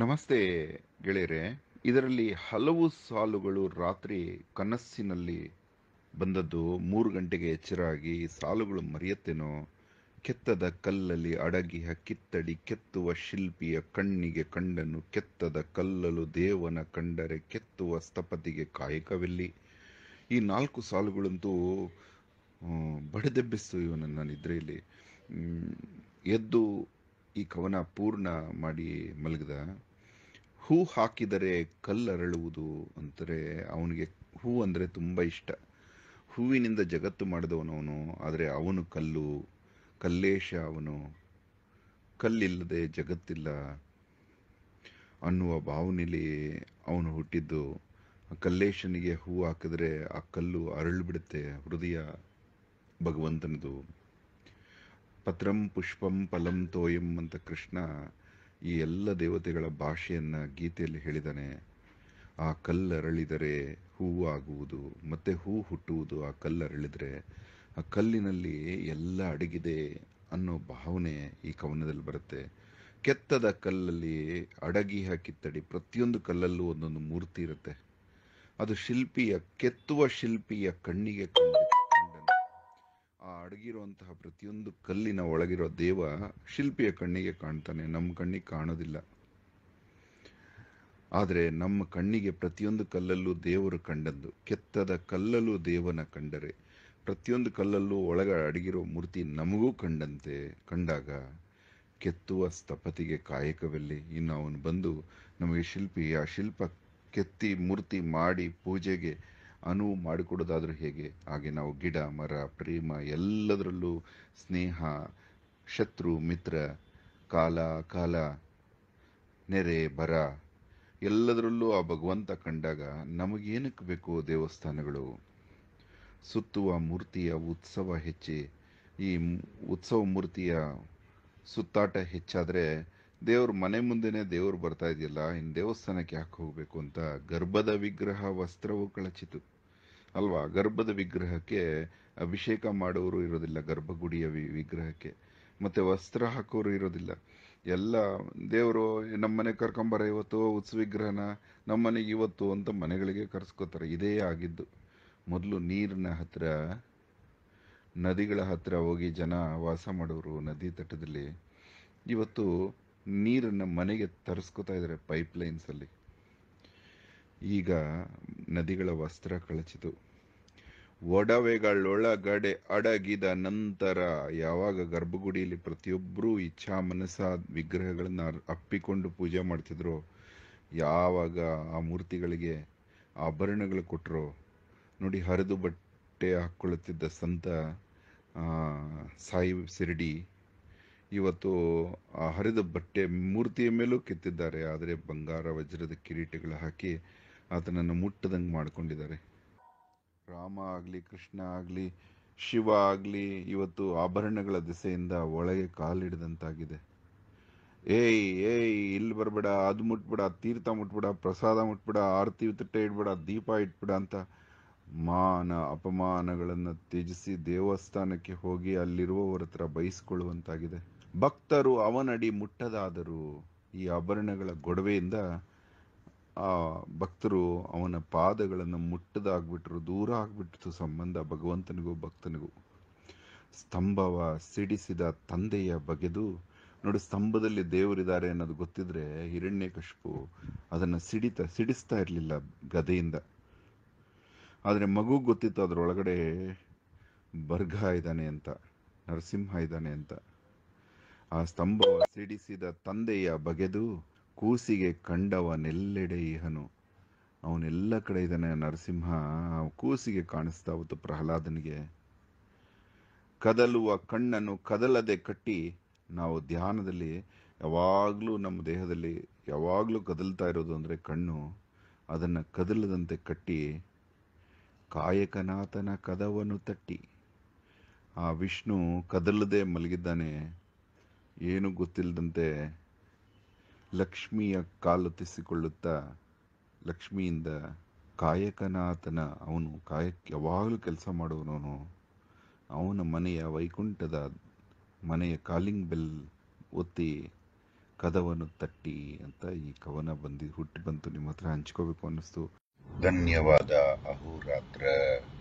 ನಮಸ್ತೆ ಗೆಳೆಯರೆ ಇದರಲ್ಲಿ ಹಲವು ಸಾಲುಗಳು ರಾತ್ರಿ ಕನಸಿನಲ್ಲಿ ಬಂದದ್ದು ಮೂರು ಗಂಟೆಗೆ ಎಚ್ಚರಾಗಿ ಸಾಲುಗಳು ಮರೆಯುತ್ತೇನೋ ಕೆತ್ತದ ಕಲ್ಲಲ್ಲಿ ಅಡಗಿಯ ಕಿತ್ತಡಿ ಕೆತ್ತುವ ಶಿಲ್ಪಿಯ ಕಣ್ಣಿಗೆ ಕಂಡನು ಕೆತ್ತದ ಕಲ್ಲಲು ದೇವನ ಕಂಡರೆ ಕೆತ್ತುವ ಸ್ಥಪತಿಗೆ ಕಾಯಕವೆಲ್ಲಿ ಈ ನಾಲ್ಕು ಸಾಲುಗಳಂತೂ ಬಡದೆಬ್ಬಿಸ್ತು ಇವನನ್ನು ನಿದ್ರೆಯಲ್ಲಿ ಎದ್ದು ಈ ಕವನ ಪೂರ್ಣ ಮಾಡಿ ಮಲಗಿದ ಹೂ ಹಾಕಿದರೆ ಕಲ್ಲರಳುವುದು ಅಂತಾರೆ ಅವನಿಗೆ ಹೂ ಅಂದರೆ ತುಂಬ ಇಷ್ಟ ಹೂವಿನಿಂದ ಜಗತ್ತು ಮಾಡಿದವನವನು ಆದರೆ ಅವನು ಕಲ್ಲು ಕಲ್ಲೇಶ ಅವನು ಕಲ್ಲಿಲ್ಲದೆ ಜಗತ್ತಿಲ್ಲ ಅನ್ನುವ ಭಾವನೆಯಲ್ಲಿ ಅವನು ಹುಟ್ಟಿದ್ದು ಕಲ್ಲೇಶನಿಗೆ ಹೂ ಹಾಕಿದರೆ ಆ ಕಲ್ಲು ಅರಳಿಬಿಡುತ್ತೆ ಹೃದಯ ಭಗವಂತನದು ಪತ್ರಂ ಪುಷ್ಪಂ ಫಲಂ ತೋಯಂ ಅಂತ ಕೃಷ್ಣ ಈ ಎಲ್ಲ ದೇವತೆಗಳ ಭಾಷೆಯನ್ನ ಗೀತೆಯಲ್ಲಿ ಹೇಳಿದಾನೆ ಆ ಕಲ್ಲರಳಿದರೆ ಹೂವು ಆಗುವುದು ಮತ್ತೆ ಹೂ ಹುಟ್ಟುವುದು ಆ ಕಲ್ಲರಳಿದರೆ ಆ ಕಲ್ಲಿನಲ್ಲಿ ಎಲ್ಲ ಅಡಗಿದೆ ಅನ್ನೋ ಭಾವನೆ ಈ ಕವನದಲ್ಲಿ ಬರುತ್ತೆ ಕೆತ್ತದ ಕಲ್ಲಲ್ಲಿ ಅಡಗಿ ಹಾಕಿತ್ತಡಿ ಪ್ರತಿಯೊಂದು ಕಲ್ಲಲ್ಲೂ ಒಂದೊಂದು ಮೂರ್ತಿ ಇರುತ್ತೆ ಅದು ಶಿಲ್ಪಿಯ ಕೆತ್ತುವ ಶಿಲ್ಪಿಯ ಕಣ್ಣಿಗೆ ಕಣ್ಣು ಆ ಅಡಗಿರುವಂತಹ ಪ್ರತಿಯೊಂದು ಕಲ್ಲಿನ ಒಳಗಿರೋ ದೇವ ಶಿಲ್ಪಿಯ ಕಣ್ಣಿಗೆ ಕಾಣ್ತಾನೆ ನಮ್ಮ ಕಣ್ಣಿಗೆ ಕಾಣೋದಿಲ್ಲ ಆದರೆ ನಮ್ಮ ಕಣ್ಣಿಗೆ ಪ್ರತಿಯೊಂದು ಕಲ್ಲಲ್ಲೂ ದೇವರು ಕಂಡದ್ದು ಕೆತ್ತದ ಕಲ್ಲಲ್ಲೂ ದೇವನ ಕಂಡರೆ ಪ್ರತಿಯೊಂದು ಕಲ್ಲಲ್ಲೂ ಒಳಗ ಅಡಗಿರೋ ಮೂರ್ತಿ ನಮಗೂ ಕಂಡಂತೆ ಕಂಡಾಗ ಕೆತ್ತುವ ಸ್ತಪತಿಗೆ ಕಾಯಕವೆಲ್ಲಿ ಇನ್ನು ಅವನು ಬಂದು ನಮಗೆ ಶಿಲ್ಪಿ ಆ ಶಿಲ್ಪ ಕೆತ್ತಿ ಮೂರ್ತಿ ಮಾಡಿ ಪೂಜೆಗೆ ಅನುವು ಮಾಡಿಕೊಡೋದಾದ್ರೂ ಹೇಗೆ ಹಾಗೆ ನಾವು ಗಿಡ ಮರ ಪ್ರೇಮ ಎಲ್ಲದರಲ್ಲೂ ಸ್ನೇಹ ಶತ್ರು ಮಿತ್ರ ಕಾಲ ಕಾಲ ನೆರೆ ಬರ ಎಲ್ಲದರಲ್ಲೂ ಆ ಭಗವಂತ ಕಂಡಾಗ ನಮಗೇನಕ್ಕೆ ಬೇಕು ದೇವಸ್ಥಾನಗಳು ಸುತ್ತುವ ಮೂರ್ತಿಯ ಉತ್ಸವ ಹೆಚ್ಚಿ ಈ ಉತ್ಸವ ಮೂರ್ತಿಯ ಸುತ್ತಾಟ ಹೆಚ್ಚಾದರೆ ದೇವ್ರ ಮನೆ ಮುಂದೆನೆ ದೇವ್ರು ಬರ್ತಾ ಇದೆಯಲ್ಲ ಇನ್ನು ದೇವಸ್ಥಾನಕ್ಕೆ ಯಾಕೆ ಹೋಗಬೇಕು ಅಂತ ಗರ್ಭದ ವಿಗ್ರಹ ವಸ್ತ್ರವು ಕಳಚಿತು ಅಲ್ವಾ ಗರ್ಭದ ವಿಗ್ರಹಕ್ಕೆ ಅಭಿಷೇಕ ಮಾಡೋರು ಇರೋದಿಲ್ಲ ಗರ್ಭಗುಡಿಯ ವಿಗ್ರಹಕ್ಕೆ ಮತ್ತು ವಸ್ತ್ರ ಹಾಕೋರು ಇರೋದಿಲ್ಲ ಎಲ್ಲ ದೇವರು ನಮ್ಮನೆ ಮನೆಗೆ ಕರ್ಕೊಂಬರ ಇವತ್ತು ಉತ್ಸವ ವಿಗ್ರಹನ ನಮ್ಮ ಇವತ್ತು ಅಂತ ಮನೆಗಳಿಗೆ ಕರೆಸ್ಕೋತಾರೆ ಇದೇ ಆಗಿದ್ದು ಮೊದಲು ನೀರಿನ ಹತ್ತಿರ ನದಿಗಳ ಹತ್ತಿರ ಹೋಗಿ ಜನ ವಾಸ ಮಾಡೋರು ನದಿ ತಟದಲ್ಲಿ ಇವತ್ತು ನೀರನ್ನು ಮನೆಗೆ ತರಿಸ್ಕೋತಾ ಇದ್ದಾರೆ ಪೈಪ್ಲೈನ್ಸಲ್ಲಿ ಈಗ ನದಿಗಳ ವಸ್ತ್ರ ಕಳಚಿತು ಒಡವೆಗಳೊಳಗಡೆ ಅಡಗಿದ ನಂತರ ಯಾವಾಗ ಗರ್ಭಗುಡಿಯಲ್ಲಿ ಪ್ರತಿಯೊಬ್ಬರೂ ಇಚ್ಛಾ ಮನಸ್ಸ ವಿಗ್ರಹಗಳನ್ನು ಅಪ್ಪಿಕೊಂಡು ಪೂಜೆ ಮಾಡ್ತಿದ್ರು ಯಾವಾಗ ಆ ಮೂರ್ತಿಗಳಿಗೆ ಆಭರಣಗಳು ಕೊಟ್ಟರು ನೋಡಿ ಹರಿದು ಬಟ್ಟೆ ಹಾಕ್ಕೊಳ್ಳುತ್ತಿದ್ದ ಸಂತ ಸಾಯಿ ಶಿರಡಿ ಇವತ್ತು ಆ ಹರಿದ ಬಟ್ಟೆ ಮೂರ್ತಿಯ ಮೇಲೂ ಕೆತ್ತಿದ್ದಾರೆ ಆದರೆ ಬಂಗಾರ ವಜ್ರದ ಕಿರೀಟಗಳು ಹಾಕಿ ಆತನನ್ನು ಮುಟ್ಟದಂಗೆ ಮಾಡಿಕೊಂಡಿದ್ದಾರೆ ರಾಮ ಆಗಲಿ ಕೃಷ್ಣ ಆಗಲಿ ಶಿವ ಆಗಲಿ ಇವತ್ತು ಆಭರಣಗಳ ದಿಸೆಯಿಂದ ಒಳಗೆ ಕಾಲಿಡಿದಂತಾಗಿದೆ ಏಯ್ ಏಯ್ ಇಲ್ಲಿ ಬರಬೇಡ ಅದು ಮುಟ್ಬಿಡ ತೀರ್ಥ ಮುಟ್ಬಿಡ ಪ್ರಸಾದ ಮುಟ್ಬಿಡ ಆರತಿ ತಟ್ಟೆ ಇಡ್ಬೇಡ ದೀಪ ಇಟ್ಬಿಡ ಅಂತ ಮಾನ ಅಪಮಾನಗಳನ್ನು ತ್ಯಜಿಸಿ ದೇವಸ್ಥಾನಕ್ಕೆ ಹೋಗಿ ಅಲ್ಲಿರುವವರ ಹತ್ರ ಬಯಸ್ಕೊಳ್ಳುವಂತಾಗಿದೆ ಭಕ್ತರು ಅವನಡಿ ಮುಟ್ಟದಾದರು ಈ ಆಭರಣಗಳ ಗೊಡವೆಯಿಂದ ಆ ಭಕ್ತರು ಅವನ ಪಾದಗಳನ್ನು ಮುಟ್ಟದಾಗ್ಬಿಟ್ರು ದೂರ ಆಗ್ಬಿಟ್ರು ಸಂಬಂಧ ಭಗವಂತನಿಗೂ ಭಕ್ತನಿಗೂ ಸ್ತಂಭವ ಸಿಡಿಸಿದ ತಂದೆಯ ಬಗೆದು ನೋಡಿ ಸ್ತಂಭದಲ್ಲಿ ದೇವರಿದ್ದಾರೆ ಅನ್ನೋದು ಗೊತ್ತಿದ್ರೆ ಹಿರಣ್ಯಕಶಿಪು ಅದನ್ನು ಸಿಡಿತ ಸಿಡಿಸ್ತಾ ಇರಲಿಲ್ಲ ಗದೆಯಿಂದ ಆದರೆ ಮಗು ಗೊತ್ತಿತ್ತು ಅದರೊಳಗಡೆ ಬರ್ಗ ಇದ್ದಾನೆ ಅಂತ ನರಸಿಂಹ ಇದ್ದಾನೆ ಅಂತ ಆ ಸ್ತಂಭವ ಸಿಡಿಸಿದ ತಂದೆಯ ಬಗೆದು ಕೂಸಿಗೆ ಕಂಡವನೆಲ್ಲೆಡೆ ಇಹನು ಅವನೆಲ್ಲ ಕಡೆ ಇದ್ದಾನೆ ನರಸಿಂಹ ಕೂಸಿಗೆ ಕಾಣಿಸ್ತಾ ಹೊತ್ತು ಪ್ರಹ್ಲಾದನಿಗೆ ಕದಲುವ ಕಣ್ಣನ್ನು ಕದಲದೆ ಕಟ್ಟಿ ನಾವು ಧ್ಯಾನದಲ್ಲಿ ಯಾವಾಗಲೂ ನಮ್ಮ ದೇಹದಲ್ಲಿ ಯಾವಾಗಲೂ ಕದಲ್ತಾ ಇರೋದು ಅಂದರೆ ಕಣ್ಣು ಅದನ್ನು ಕದಲದಂತೆ ಕಟ್ಟಿ ಕಾಯಕನಾಥನ ಕದವನ್ನು ತಟ್ಟಿ ಆ ವಿಷ್ಣು ಕದಲದೆ ಮಲಗಿದ್ದಾನೆ ಏನೂ ಗೊತ್ತಿಲ್ಲದಂತೆ ಲಕ್ಷ್ಮಿಯ ಕಾಲೊತ್ತಿಸಿಕೊಳ್ಳುತ್ತಾ ಲಕ್ಷ್ಮಿಯಿಂದ ಕಾಯಕನಾಥನ ಅವನು ಕಾಯಕ್ ಯಾವಾಗಲೂ ಕೆಲಸ ಮಾಡುವವನು ಅವನ ಮನೆಯ ವೈಕುಂಠದ ಮನೆಯ ಕಾಲಿಂಗ್ ಬೆಲ್ ಒತ್ತಿ ಕದವನ್ನು ತಟ್ಟಿ ಅಂತ ಈ ಕವನ ಬಂದು ಹುಟ್ಟಿ ಬಂತು ನಿಮ್ಮ ಹತ್ರ ಹಂಚ್ಕೋಬೇಕು ಅನ್ನಿಸ್ತು ಧನ್ಯವಾದ ಅಹೋರಾತ್ರ